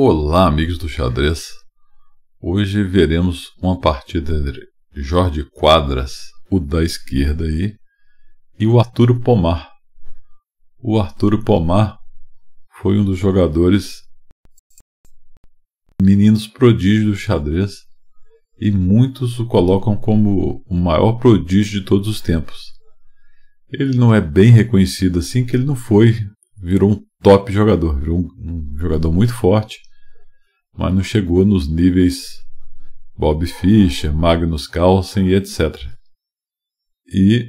Olá, amigos do xadrez. Hoje veremos uma partida entre Jorge Quadras, o da esquerda aí, e o Arturo Pomar. O Arturo Pomar foi um dos jogadores meninos prodígios do xadrez e muitos o colocam como o maior prodígio de todos os tempos. Ele não é bem reconhecido assim que ele não foi, virou um top jogador, virou um, um jogador muito forte mas não chegou nos níveis Bob Fischer, Magnus Carlsen e etc. E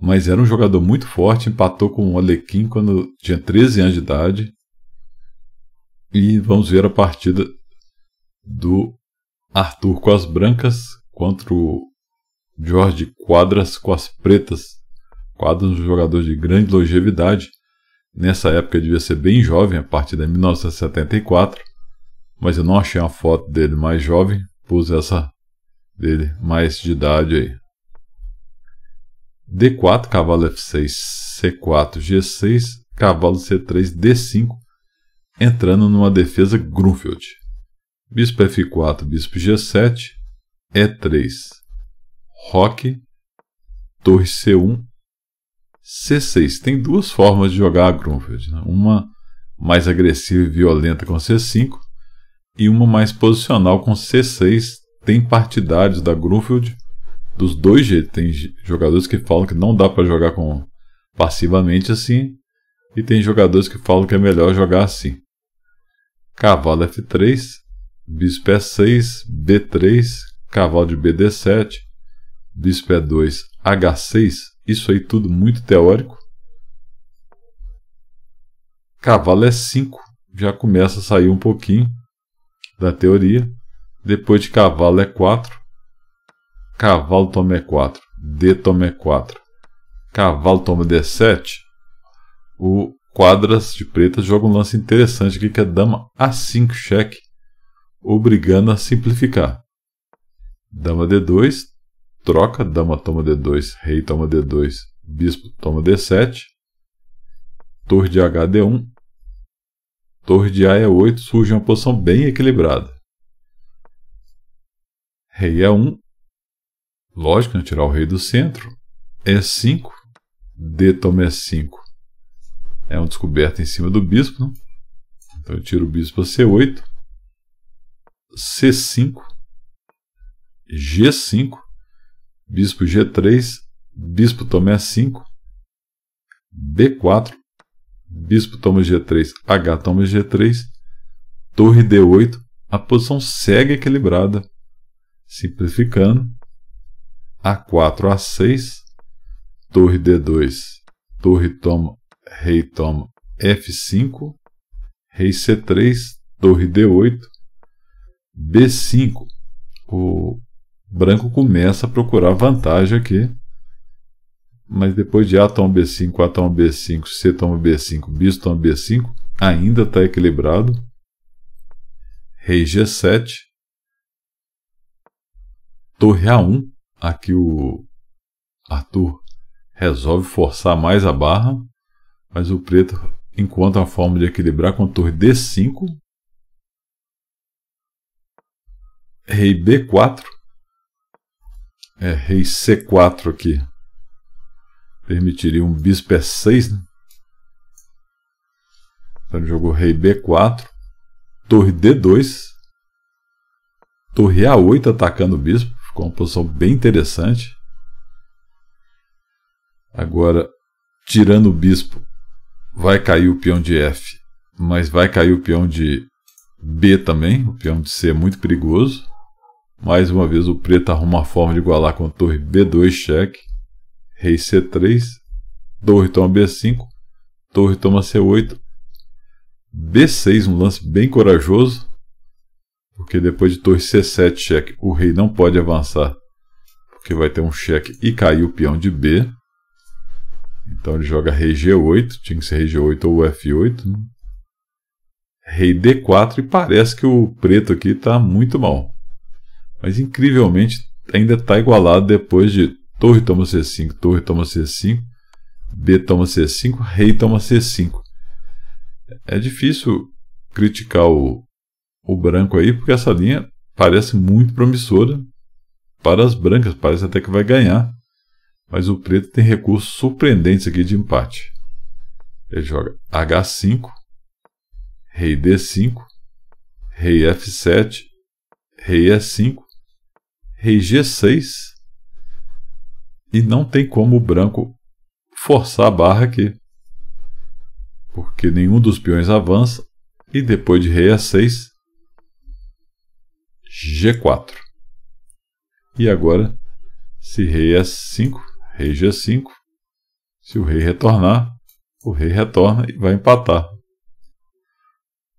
mas era um jogador muito forte, empatou com o Alequim quando tinha 13 anos de idade. E vamos ver a partida do Arthur com as brancas contra o Jorge Quadras com as pretas. Quadras um jogador de grande longevidade. Nessa época devia ser bem jovem, a partir de 1974. Mas eu não achei a foto dele mais jovem, pus essa dele mais de idade aí. D4, cavalo F6, C4, G6, cavalo C3, D5, entrando numa defesa Grunfeld. Bispo F4, bispo G7, E3, Roque, torre C1, C6. Tem duas formas de jogar a Grunfeld. Né? Uma mais agressiva e violenta com C5 e uma mais posicional com C6 tem partidários da Grunfield, dos dois jeitos. Tem jogadores que falam que não dá para jogar com passivamente assim e tem jogadores que falam que é melhor jogar assim. Cavalo F3, bispo E6, B3, cavalo de BD7, bispo E2, H6, isso aí tudo muito teórico. Cavalo E5 já começa a sair um pouquinho da teoria. Depois de cavalo e é 4. Cavalo toma E4. É D toma E4. É cavalo toma D7. O quadras de preta joga um lance interessante aqui que é dama A5 cheque, obrigando a simplificar. Dama D2, troca, dama toma D2, rei toma D2, bispo toma D7, torre de H D1 Torre de A e A8 surge uma posição bem equilibrada. Rei A1. Lógico, né? tirar o rei do centro. E5. D toma E5. É uma descoberta em cima do bispo. Né? Então eu tiro o bispo a C8. C5. G5. Bispo G3. Bispo toma E5. B4 bispo toma G3, H toma G3, torre D8, a posição segue equilibrada. Simplificando, A4, A6, torre D2, torre toma, rei toma F5, rei C3, torre D8, B5. O branco começa a procurar vantagem aqui mas depois de A toma B5, A toma B5, C toma B5, Bis toma B5, ainda está equilibrado. Rei G7, Torre A1, aqui o Arthur resolve forçar mais a barra, mas o preto encontra a forma de equilibrar com a torre D5, Rei B4, é, Rei C4 aqui, permitiria um bispo é E6, né? Então ele jogou rei B4, torre D2, torre A8 atacando o bispo, ficou uma posição bem interessante. Agora, tirando o bispo, vai cair o peão de F, mas vai cair o peão de B também, o peão de C é muito perigoso. Mais uma vez o preto arruma a forma de igualar com a torre B2 cheque rei C3, torre toma B5, torre toma C8, B6, um lance bem corajoso, porque depois de torre C7 cheque, o rei não pode avançar, porque vai ter um cheque e cair o peão de B. Então ele joga rei G8, tinha que ser rei G8 ou F8. Né? Rei D4 e parece que o preto aqui está muito mal. Mas incrivelmente ainda está igualado depois de torre toma c5, torre toma c5, b toma c5, rei toma c5. É difícil criticar o, o branco aí, porque essa linha parece muito promissora para as brancas, parece até que vai ganhar. Mas o preto tem recursos surpreendentes aqui de empate. Ele joga h5, rei d5, rei f7, rei e5, rei g6 e não tem como o branco forçar a barra aqui. Porque nenhum dos peões avança. E depois de rei a 6, G4. E agora, se rei a é 5, rei G5. Se o rei retornar, o rei retorna e vai empatar.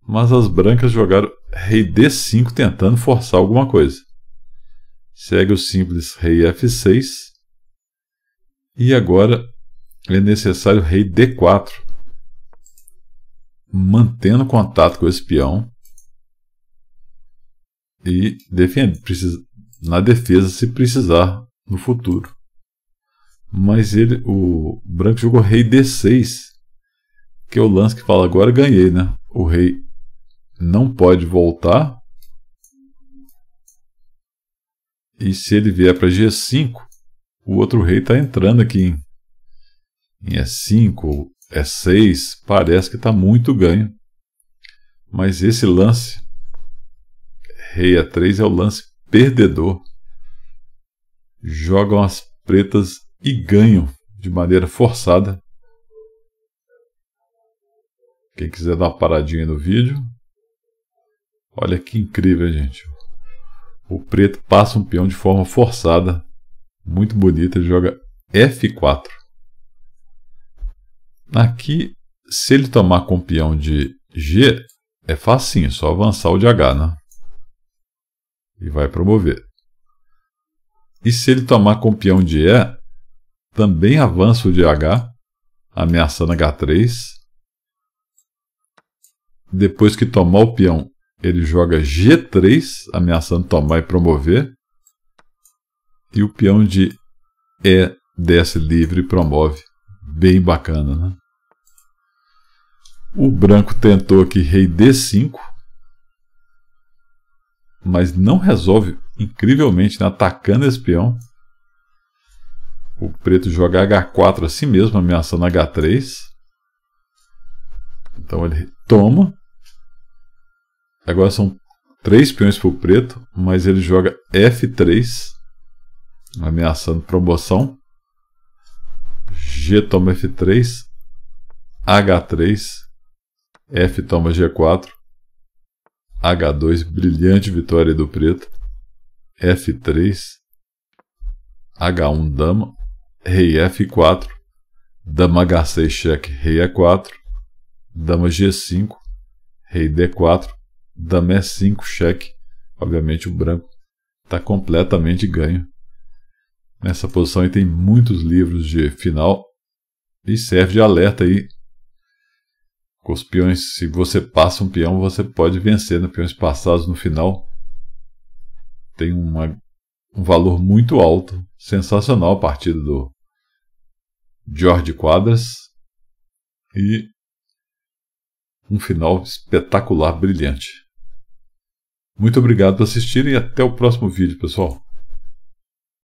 Mas as brancas jogaram rei D5 tentando forçar alguma coisa. Segue o simples rei F6 e agora é necessário o rei D4, mantendo contato com o espião e defende, precisa, na defesa se precisar no futuro. Mas ele, o branco jogou rei D6, que é o lance que fala agora ganhei, né? O rei não pode voltar. E se ele vier para G5, o outro rei está entrando aqui em é é E5, E6, parece que está muito ganho. Mas esse lance, rei A3, é, é o lance perdedor. Jogam as pretas e ganham de maneira forçada. Quem quiser dar uma paradinha no vídeo. Olha que incrível, gente. O preto passa um peão de forma forçada muito bonita, ele joga F4. Aqui, se ele tomar com o peão de G, é facinho, só avançar o de H, né? E vai promover. E se ele tomar com o peão de E, também avança o de H, ameaçando H3. Depois que tomar o peão, ele joga G3, ameaçando tomar e promover. E o peão de E desce livre e promove. Bem bacana, né? O branco tentou aqui rei D5, mas não resolve incrivelmente né? atacando esse peão. O preto joga H4 assim mesmo, ameaçando H3. Então ele toma. Agora são três peões para o preto, mas ele joga F3 ameaçando promoção. G toma F3, H3, F toma G4, H2, brilhante vitória do preto, F3, H1 dama, rei F4, dama H6 cheque, rei E4, dama G5, rei D4, dama E5 cheque. Obviamente o branco está completamente ganho nessa posição e tem muitos livros de final e serve de alerta aí. Com os peões, se você passa um peão, você pode vencer. Né? Peões passados no final tem uma, um valor muito alto. Sensacional a partida do George Quadras. E um final espetacular, brilhante. Muito obrigado por assistir e até o próximo vídeo, pessoal.